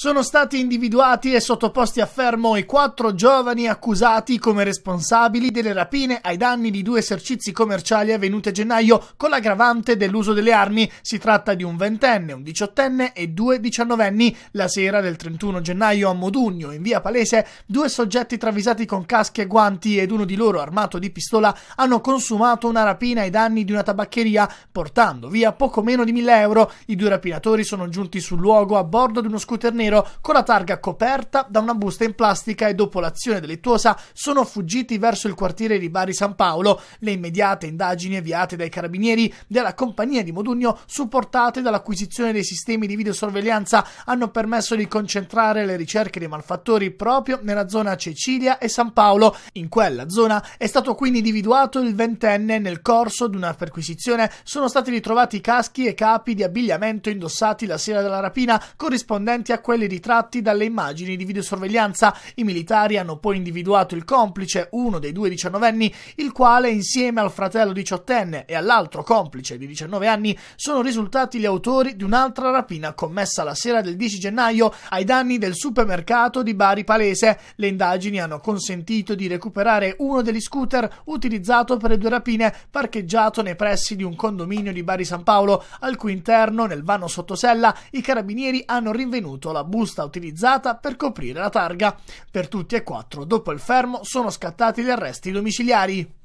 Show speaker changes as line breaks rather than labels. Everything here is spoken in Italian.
Sono stati individuati e sottoposti a fermo i quattro giovani accusati come responsabili delle rapine ai danni di due esercizi commerciali avvenuti a gennaio con l'aggravante dell'uso delle armi. Si tratta di un ventenne, un diciottenne e due diciannovenni. La sera del 31 gennaio a Modugno, in via Palese, due soggetti travisati con caschi e guanti ed uno di loro armato di pistola hanno consumato una rapina ai danni di una tabaccheria, portando via poco meno di 1000 euro. I due rapinatori sono giunti sul luogo a bordo di uno scooter nero nero con la targa coperta da una busta in plastica e dopo l'azione delittuosa sono fuggiti verso il quartiere di Bari San Paolo. Le immediate indagini avviate dai carabinieri della compagnia di Modugno, supportate dall'acquisizione dei sistemi di videosorveglianza, hanno permesso di concentrare le ricerche dei malfattori proprio nella zona Cecilia e San Paolo. In quella zona è stato quindi individuato il ventenne nel corso di una perquisizione sono stati ritrovati caschi e capi di abbigliamento indossati la sera della rapina corrispondenti a quelli quelli ritratti dalle immagini di videosorveglianza. I militari hanno poi individuato il complice, uno dei due diciannovenni, il quale insieme al fratello diciottenne e all'altro complice di 19 anni sono risultati gli autori di un'altra rapina commessa la sera del 10 gennaio ai danni del supermercato di Bari Palese. Le indagini hanno consentito di recuperare uno degli scooter utilizzato per le due rapine parcheggiato nei pressi di un condominio di Bari San Paolo, al cui interno, nel vano sottosella, i carabinieri hanno rinvenuto la busta utilizzata per coprire la targa. Per tutti e quattro, dopo il fermo, sono scattati gli arresti domiciliari.